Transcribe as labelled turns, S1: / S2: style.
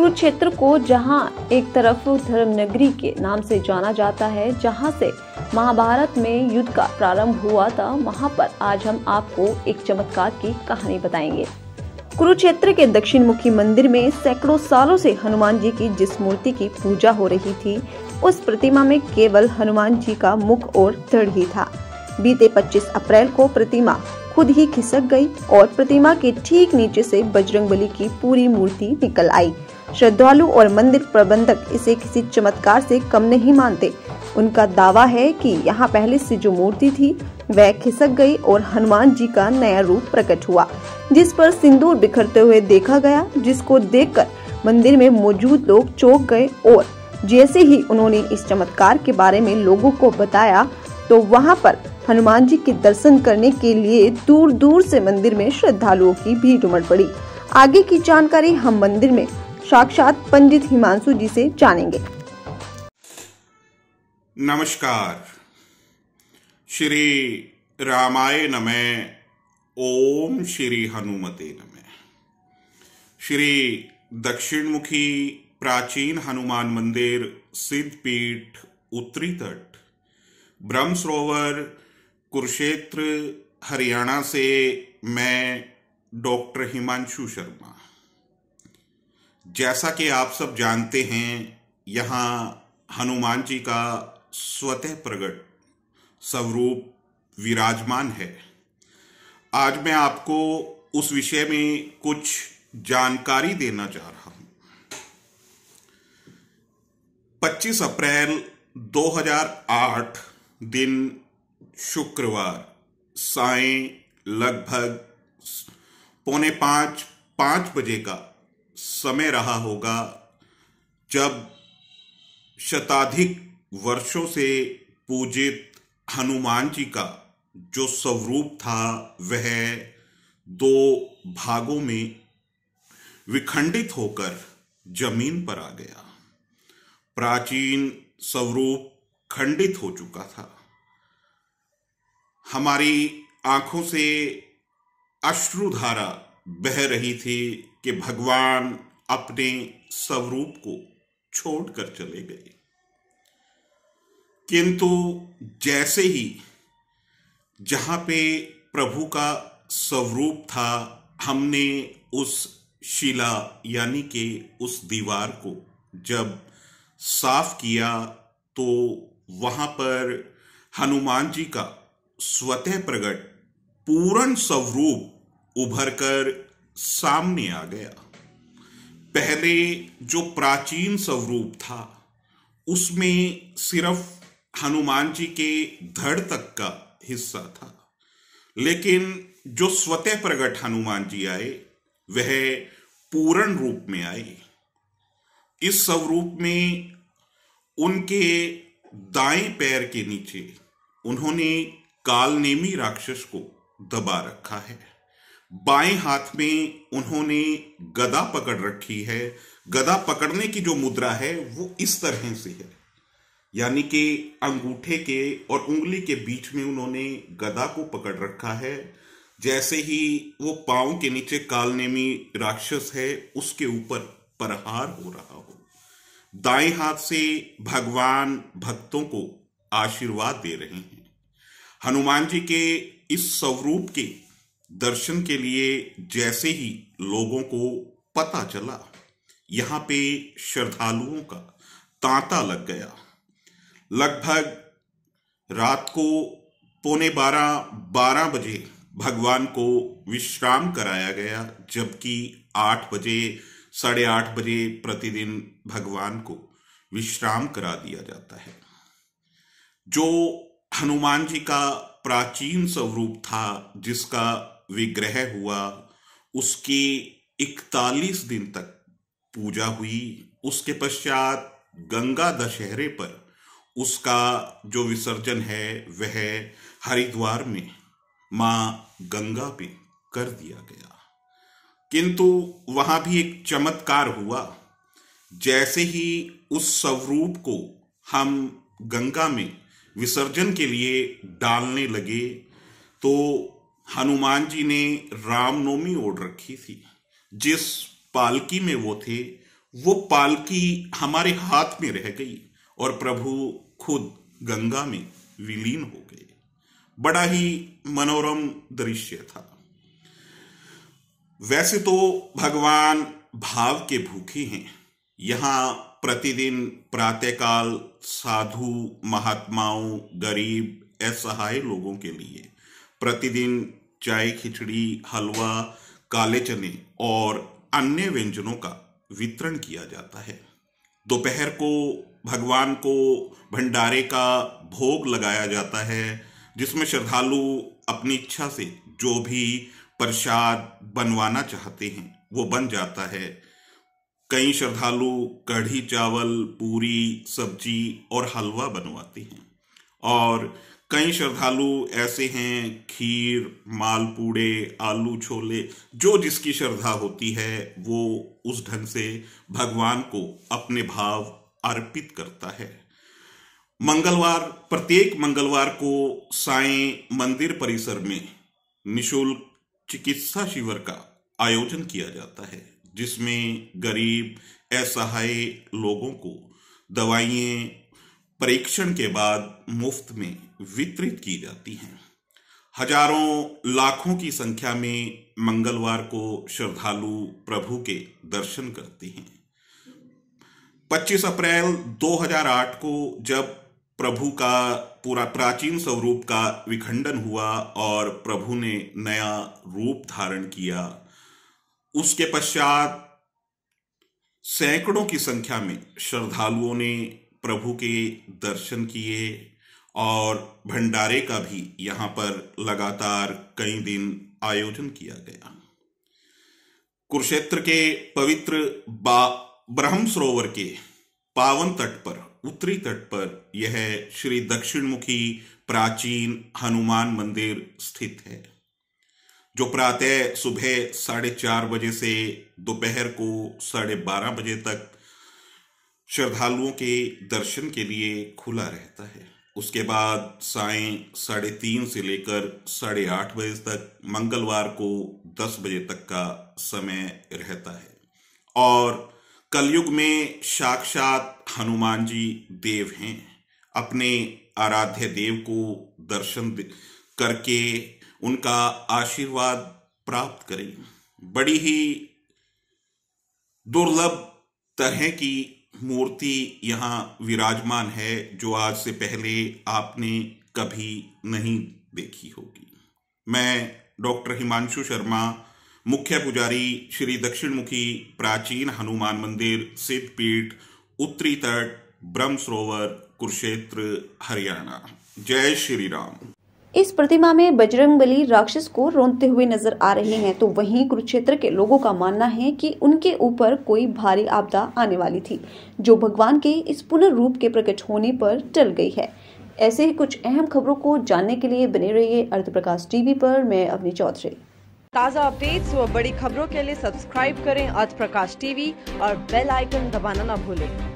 S1: कुरुक्षेत्र को जहां एक तरफ धर्मनगरी के नाम से जाना जाता है जहां से महाभारत में युद्ध का प्रारंभ हुआ था वहां पर आज हम आपको एक चमत्कार की कहानी बताएंगे कुरुक्षेत्र के दक्षिण मुखी मंदिर में सैकड़ों सालों से हनुमान जी की जिस मूर्ति की पूजा हो रही थी उस प्रतिमा में केवल हनुमान जी का मुख और दृढ़ ही था बीते 25 अप्रैल को प्रतिमा खुद ही खिसक गई और प्रतिमा के ठीक नीचे से बजरंगबली की पूरी मूर्ति निकल आई श्रद्धालु और मंदिर प्रबंधक इसे किसी चमत्कार से कम नहीं मानते उनका दावा है कि यहाँ पहले से जो मूर्ति थी वह खिसक गई और हनुमान जी का नया रूप प्रकट हुआ जिस पर सिंदूर बिखरते हुए देखा गया जिसको कर मंदिर में मौजूद लोग चौक गए और जैसे ही उन्होंने इस चमत्कार के बारे में लोगों को बताया तो वहाँ पर हनुमान जी के दर्शन करने के लिए दूर दूर से मंदिर में श्रद्धालुओं की भीड़ उमड़ पड़ी आगे की जानकारी हम मंदिर में साक्षात पंडित हिमांशु जी से जानेंगे
S2: नमस्कार श्री रामाय नमे ओम श्री हनुमते नमे श्री दक्षिणमुखी प्राचीन हनुमान मंदिर सिद्धपीठ उत्तरी तट ब्रह्म सरोवर कुरुक्षेत्र हरियाणा से मैं डॉक्टर हिमांशु शर्मा जैसा कि आप सब जानते हैं यहाँ हनुमान जी का स्वतः प्रगट स्वरूप विराजमान है आज मैं आपको उस विषय में कुछ जानकारी देना चाह रहा हूं 25 अप्रैल 2008 दिन शुक्रवार साय लगभग पौने पांच पांच बजे का समय रहा होगा जब शताधिक वर्षों से पूजित हनुमान जी का जो स्वरूप था वह दो भागों में विखंडित होकर जमीन पर आ गया प्राचीन स्वरूप खंडित हो चुका था हमारी आंखों से अश्रुधारा बह रही थी कि भगवान अपने स्वरूप को छोड़कर चले गए किंतु जैसे ही जहां पे प्रभु का स्वरूप था हमने उस शिला यानी के उस दीवार को जब साफ किया तो वहां पर हनुमान जी का स्वतः प्रकट पूर्ण स्वरूप उभर कर सामने आ गया पहले जो प्राचीन स्वरूप था उसमें सिर्फ हनुमान जी के धड़ तक का हिस्सा था लेकिन जो स्वतः प्रगट हनुमान जी आए वह पूर्ण रूप में आए इस स्वरूप में उनके दाएं पैर के नीचे उन्होंने कालनेमी राक्षस को दबा रखा है बाएं हाथ में उन्होंने गदा पकड़ रखी है गदा पकड़ने की जो मुद्रा है वो इस तरह से है यानी कि अंगूठे के और उंगली के बीच में उन्होंने गदा को पकड़ रखा है जैसे ही वो पांव के नीचे कालनेमी राक्षस है उसके ऊपर प्रहार हो रहा हो दाएं हाथ से भगवान भक्तों को आशीर्वाद दे रहे हैं हनुमान जी के इस स्वरूप के दर्शन के लिए जैसे ही लोगों को पता चला यहां पे श्रद्धालुओं का तांता लग गया लगभग रात को पौने बारह बारह बजे भगवान को विश्राम कराया गया जबकि आठ बजे साढ़े आठ बजे प्रतिदिन भगवान को विश्राम करा दिया जाता है जो हनुमान जी का प्राचीन स्वरूप था जिसका विग्रह हुआ उसकी 41 दिन तक पूजा हुई उसके पश्चात गंगा दशहरे पर उसका जो विसर्जन है वह हरिद्वार में मां गंगा पे कर दिया गया किंतु वहां भी एक चमत्कार हुआ जैसे ही उस स्वरूप को हम गंगा में विसर्जन के लिए डालने लगे तो हनुमान जी ने रामनवमी ओढ़ रखी थी जिस पालकी में वो थे वो पालकी हमारे हाथ में रह गई और प्रभु खुद गंगा में विलीन हो गए बड़ा ही मनोरम दृश्य था वैसे तो भगवान भाव के भूखे हैं यहाँ प्रतिदिन प्रातःकाल साधु महात्माओं गरीब असहाय लोगों के लिए प्रतिदिन चाय खिचड़ी हलवा काले चने और अन्य व्यंजनों का वितरण किया जाता है दोपहर को भगवान को भंडारे का भोग लगाया जाता है जिसमें श्रद्धालु अपनी इच्छा से जो भी प्रसाद बनवाना चाहते हैं वो बन जाता है कई श्रद्धालु कढ़ी चावल पूरी सब्जी और हलवा बनवाते हैं और कई श्रद्धालु ऐसे हैं खीर मालपूड़े आलू छोले जो जिसकी श्रद्धा होती है वो उस ढंग से भगवान को अपने भाव अर्पित करता है मंगलवार प्रत्येक मंगलवार को साईं मंदिर परिसर में निशुल्क चिकित्सा शिविर का आयोजन किया जाता है जिसमें गरीब असहाय लोगों को दवाइयाँ परीक्षण के बाद मुफ्त में वितरित की जाती हैं हजारों लाखों की संख्या में मंगलवार को श्रद्धालु प्रभु के दर्शन करते हैं 25 अप्रैल 2008 को जब प्रभु का पूरा प्राचीन स्वरूप का विखंडन हुआ और प्रभु ने नया रूप धारण किया उसके पश्चात सैकड़ों की संख्या में श्रद्धालुओं ने प्रभु के दर्शन किए और भंडारे का भी यहां पर लगातार कई दिन आयोजन किया गया कुरुक्षेत्र के पवित्र ब्रह्म सरोवर के पावन तट पर उत्तरी तट पर यह श्री दक्षिणमुखी प्राचीन हनुमान मंदिर स्थित है जो प्रातः सुबह साढ़े चार बजे से दोपहर को साढ़े बारह बजे तक श्रद्धालुओं के दर्शन के लिए खुला रहता है उसके बाद साय साढ़े तीन से लेकर साढ़े आठ बजे तक मंगलवार को दस बजे तक का समय रहता है और कलयुग में साक्षात हनुमान जी देव हैं अपने आराध्य देव को दर्शन करके उनका आशीर्वाद प्राप्त करें बड़ी ही दुर्लभ तरह की मूर्ति यहाँ विराजमान है जो आज से पहले आपने कभी नहीं देखी होगी मैं डॉक्टर हिमांशु शर्मा मुख्य पुजारी श्री दक्षिणमुखी प्राचीन हनुमान मंदिर सिद्धपीठ उत्तरी तट ब्रह्म सरोवर कुरुक्षेत्र हरियाणा जय श्री राम
S1: इस प्रतिमा में बजरंग बली राक्षस को रोनते हुए नजर आ रहे हैं तो वहीं कुरुक्षेत्र के लोगों का मानना है कि उनके ऊपर कोई भारी आपदा आने वाली थी जो भगवान के इस पुनर्रूप रूप के प्रकट होने पर टल गई है ऐसे ही कुछ अहम खबरों को जानने के लिए बने रहिए अर्थ प्रकाश टीवी पर मैं अवनी चौधरी ताज़ा अपडेट्स व बड़ी खबरों के लिए सब्सक्राइब करें अर्थ प्रकाश टीवी और बेल आइकन दबाना न भूलें